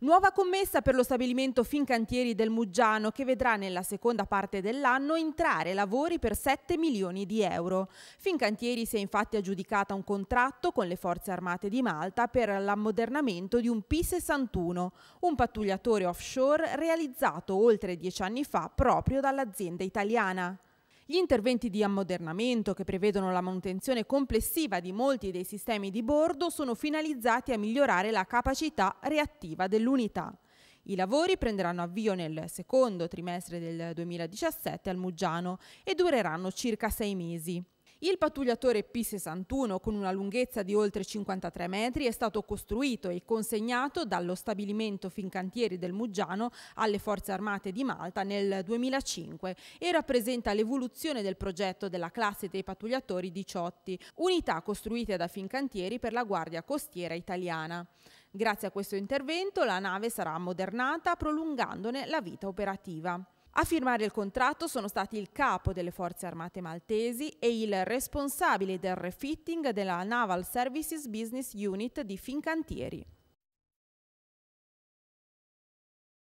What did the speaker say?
Nuova commessa per lo stabilimento Fincantieri del Muggiano che vedrà nella seconda parte dell'anno entrare lavori per 7 milioni di euro. Fincantieri si è infatti aggiudicata un contratto con le Forze Armate di Malta per l'ammodernamento di un P-61, un pattugliatore offshore realizzato oltre dieci anni fa proprio dall'azienda italiana. Gli interventi di ammodernamento che prevedono la manutenzione complessiva di molti dei sistemi di bordo sono finalizzati a migliorare la capacità reattiva dell'unità. I lavori prenderanno avvio nel secondo trimestre del 2017 al Muggiano e dureranno circa sei mesi. Il pattugliatore P61 con una lunghezza di oltre 53 metri è stato costruito e consegnato dallo stabilimento Fincantieri del Muggiano alle Forze Armate di Malta nel 2005 e rappresenta l'evoluzione del progetto della classe dei pattugliatori 18, unità costruite da Fincantieri per la Guardia Costiera italiana. Grazie a questo intervento la nave sarà ammodernata prolungandone la vita operativa. A firmare il contratto sono stati il capo delle forze armate maltesi e il responsabile del refitting della Naval Services Business Unit di Fincantieri.